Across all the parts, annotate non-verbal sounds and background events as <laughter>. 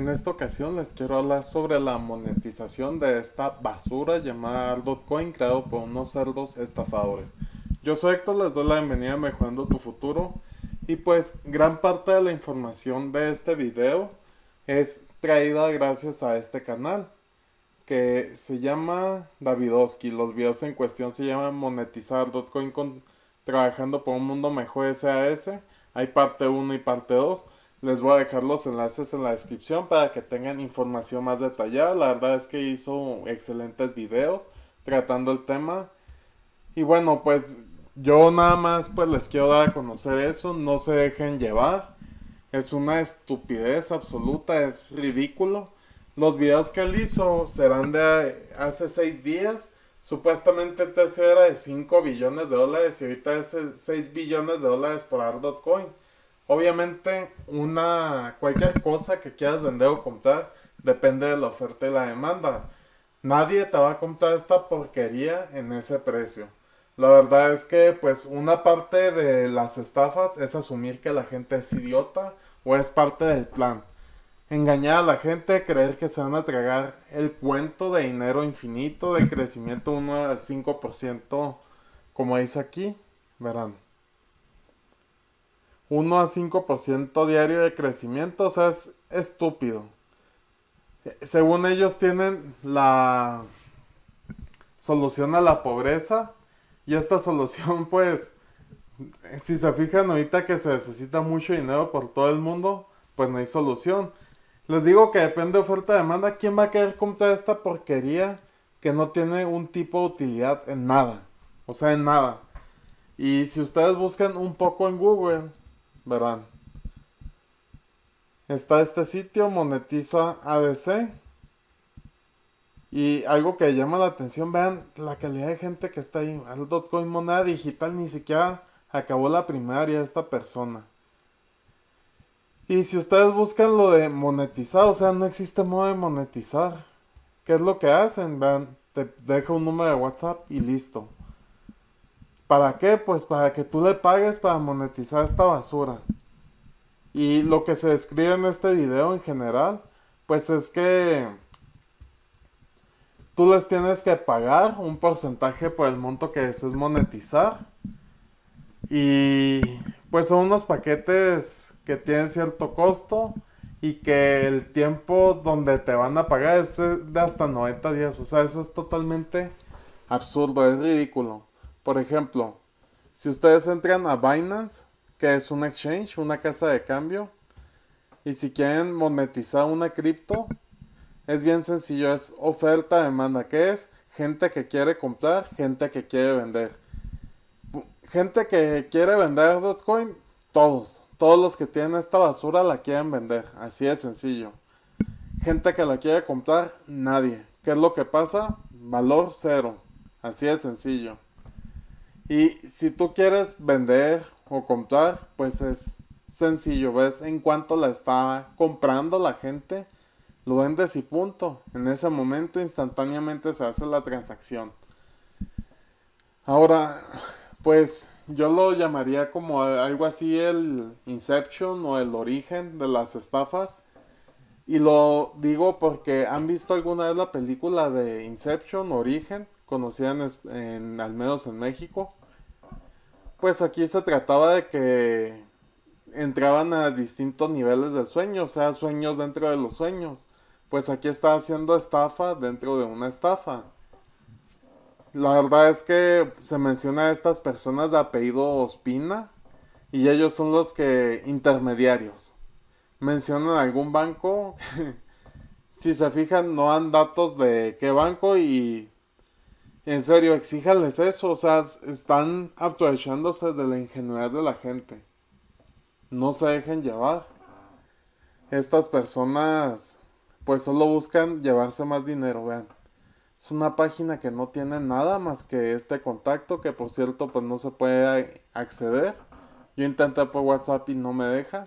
En esta ocasión les quiero hablar sobre la monetización de esta basura llamada coin creado por unos cerdos estafadores. Yo soy Héctor, les doy la bienvenida a Mejorando tu Futuro y pues gran parte de la información de este video es traída gracias a este canal que se llama Davidowski. Los videos en cuestión se llaman Monetizar Dotcoin Trabajando por un Mundo Mejor SAS. Hay parte 1 y parte 2. Les voy a dejar los enlaces en la descripción para que tengan información más detallada. La verdad es que hizo excelentes videos tratando el tema. Y bueno, pues yo nada más pues les quiero dar a conocer eso. No se dejen llevar. Es una estupidez absoluta, es ridículo. Los videos que él hizo serán de hace seis días. Supuestamente el era de 5 billones de dólares y ahorita es 6 billones de dólares por dot Coin. Obviamente, una, cualquier cosa que quieras vender o comprar depende de la oferta y la demanda. Nadie te va a comprar esta porquería en ese precio. La verdad es que, pues, una parte de las estafas es asumir que la gente es idiota o es parte del plan. Engañar a la gente, creer que se van a tragar el cuento de dinero infinito, de crecimiento 1 al 5%, como dice aquí, verán. 1 a 5% diario de crecimiento, o sea, es estúpido. Según ellos tienen la solución a la pobreza y esta <laughs> solución pues, si se fijan ahorita que se necesita mucho dinero por todo el mundo, pues no hay solución. Les digo que depende de oferta y demanda, ¿quién va a querer comprar esta porquería que no tiene un tipo de utilidad en nada? O sea, en nada. Y si ustedes buscan un poco en Google, verán. Está este sitio, monetiza ADC. Y algo que llama la atención, vean la calidad de gente que está ahí. Al dotcoin moneda digital ni siquiera acabó la primaria esta persona. Y si ustedes buscan lo de monetizar, o sea, no existe modo de monetizar. ¿Qué es lo que hacen? Vean, te dejo un número de WhatsApp y listo. ¿Para qué? Pues para que tú le pagues para monetizar esta basura. Y lo que se describe en este video en general, pues es que tú les tienes que pagar un porcentaje por el monto que desees monetizar. Y pues son unos paquetes que tienen cierto costo y que el tiempo donde te van a pagar es de hasta 90 días. O sea, eso es totalmente absurdo, es ridículo. Por ejemplo, si ustedes entran a Binance, que es un exchange, una casa de cambio, y si quieren monetizar una cripto, es bien sencillo, es oferta-demanda, que es gente que quiere comprar, gente que quiere vender. Gente que quiere vender Dotcoin, todos, todos los que tienen esta basura la quieren vender, así de sencillo. Gente que la quiere comprar, nadie. ¿Qué es lo que pasa? Valor cero, así de sencillo. Y si tú quieres vender o comprar, pues es sencillo, ves en cuanto la está comprando la gente, lo vendes y punto. En ese momento instantáneamente se hace la transacción. Ahora, pues yo lo llamaría como algo así el inception o el origen de las estafas. Y lo digo porque han visto alguna vez la película de Inception, Origen, conocida en, al menos en México pues aquí se trataba de que entraban a distintos niveles de sueños, o sea, sueños dentro de los sueños. Pues aquí está haciendo estafa dentro de una estafa. La verdad es que se menciona a estas personas de apellido Ospina y ellos son los que intermediarios. Mencionan algún banco. <laughs> si se fijan, no dan datos de qué banco y en serio, exíjanles eso, o sea, están aprovechándose de la ingenuidad de la gente. No se dejen llevar. Estas personas, pues solo buscan llevarse más dinero, vean. Es una página que no tiene nada más que este contacto, que por cierto, pues no se puede acceder. Yo intenté por WhatsApp y no me deja.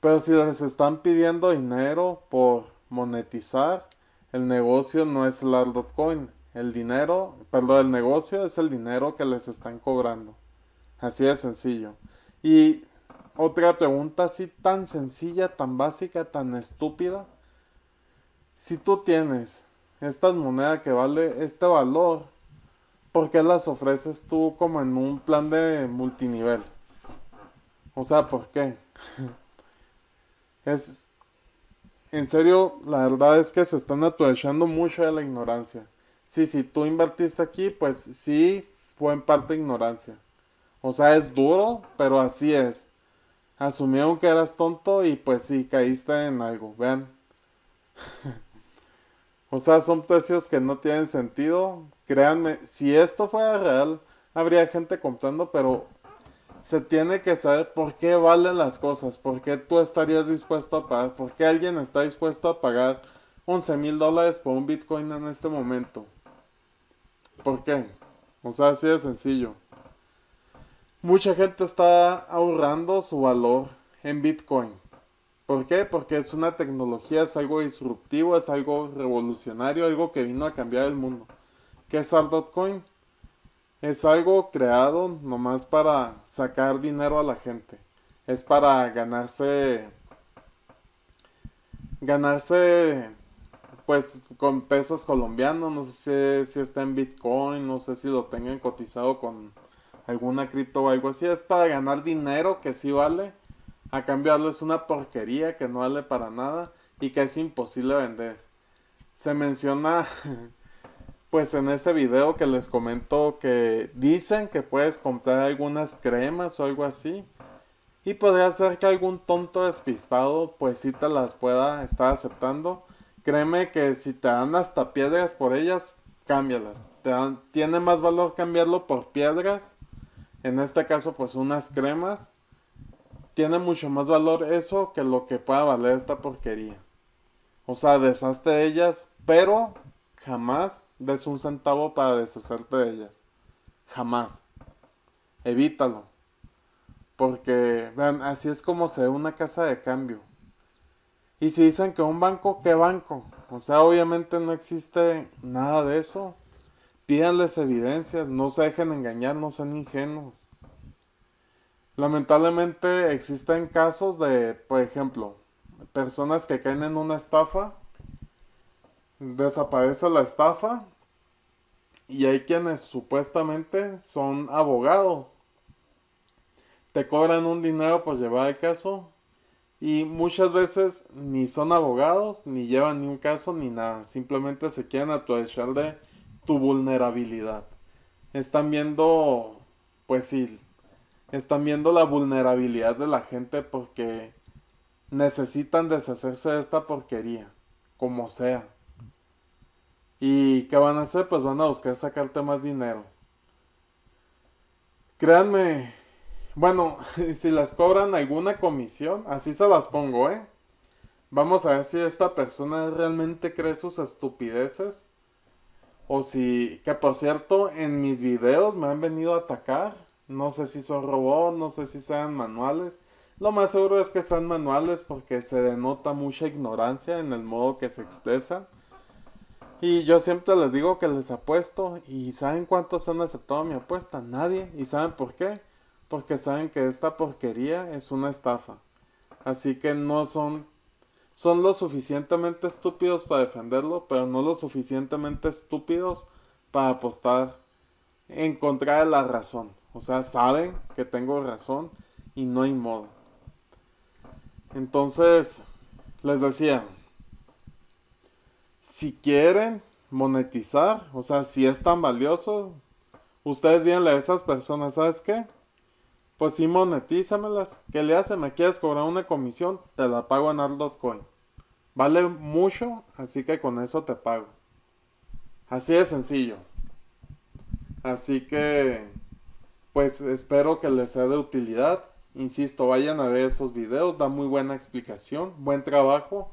Pero si les están pidiendo dinero por monetizar, el negocio no es el altcoin el dinero, perdón, el negocio es el dinero que les están cobrando. Así de sencillo. Y otra pregunta así tan sencilla, tan básica, tan estúpida. Si tú tienes estas monedas que vale este valor, ¿por qué las ofreces tú como en un plan de multinivel? O sea, ¿por qué? <laughs> es en serio, la verdad es que se están aprovechando mucho de la ignorancia sí, si tú invertiste aquí, pues sí, fue en parte ignorancia. O sea, es duro, pero así es. Asumieron que eras tonto y pues sí, caíste en algo, vean. <laughs> o sea, son precios que no tienen sentido. Créanme, si esto fuera real, habría gente comprando, pero se tiene que saber por qué valen las cosas, por qué tú estarías dispuesto a pagar, por qué alguien está dispuesto a pagar 11 mil dólares por un Bitcoin en este momento. ¿Por qué? O sea, así de sencillo. Mucha gente está ahorrando su valor en Bitcoin. ¿Por qué? Porque es una tecnología, es algo disruptivo, es algo revolucionario, algo que vino a cambiar el mundo. ¿Qué es Dotcoin? Es algo creado nomás para sacar dinero a la gente. Es para ganarse ganarse pues con pesos colombianos, no sé si, está en Bitcoin, no sé si lo tengan cotizado con alguna cripto o algo así, es para ganar dinero que sí vale, a cambiarlo es una porquería que no vale para nada y que es imposible vender. Se menciona <laughs> pues en ese video que les comento que dicen que puedes comprar algunas cremas o algo así. Y podría ser que algún tonto despistado pues sí te las pueda estar aceptando. Créeme que si te dan hasta piedras por ellas, cámbialas. dan, tiene más valor cambiarlo por piedras. En este caso, pues unas cremas. Tiene mucho más valor eso que lo que pueda valer esta porquería. O sea, deshazte de ellas, pero jamás des un centavo para deshacerte de ellas. Jamás. Evítalo. Porque, vean, así es como se ve una casa de cambio. Y si dicen que un banco, ¿qué banco? O sea, obviamente no existe nada de eso. Pídanles evidencias, no se dejen engañar, no sean ingenuos. Lamentablemente existen casos de, por ejemplo, personas que caen en una estafa, desaparece la estafa y hay quienes supuestamente son abogados. Te cobran un dinero por llevar el caso, y muchas veces ni son abogados, ni llevan ni un caso, ni nada. Simplemente se quieren aprovechar de tu vulnerabilidad. Están viendo, pues sí, están viendo la vulnerabilidad de la gente porque necesitan deshacerse de esta porquería, como sea. ¿Y qué van a hacer? Pues van a buscar sacarte más dinero. Créanme, bueno, <laughs> si las cobran alguna comisión, así se las pongo, ¿eh? Vamos a ver si esta persona realmente cree sus estupideces. O si, que por cierto, en mis videos me han venido a atacar. No sé si son robots, no sé si sean manuales. Lo más seguro es que sean manuales porque se denota mucha ignorancia en el modo que se expresan. Y yo siempre les digo que les apuesto. ¿Y saben cuántos han aceptado mi apuesta? Nadie. ¿Y saben por qué? porque saben que esta porquería es una estafa. Así que no son son lo suficientemente estúpidos para defenderlo, pero no lo suficientemente estúpidos para apostar en contra de la razón. O sea, saben que tengo razón y no hay modo. Entonces, les decía, si quieren monetizar, o sea, si es tan valioso, ustedes díganle a esas personas, ¿sabes qué? Pues sí, monetízamelas. ¿Qué le hace? ¿Me quieres cobrar una comisión? Te la pago en coin Vale mucho, así que con eso te pago. Así de sencillo. Así que, pues espero que les sea de utilidad. Insisto, vayan a ver esos videos, da muy buena explicación, buen trabajo.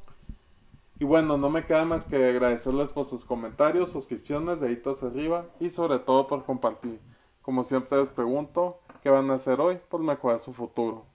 Y bueno, no me queda más que agradecerles por sus comentarios, suscripciones, deditos arriba y sobre todo por compartir. Como siempre les pregunto, ¿Qué van a hacer hoy por pues mejorar su futuro?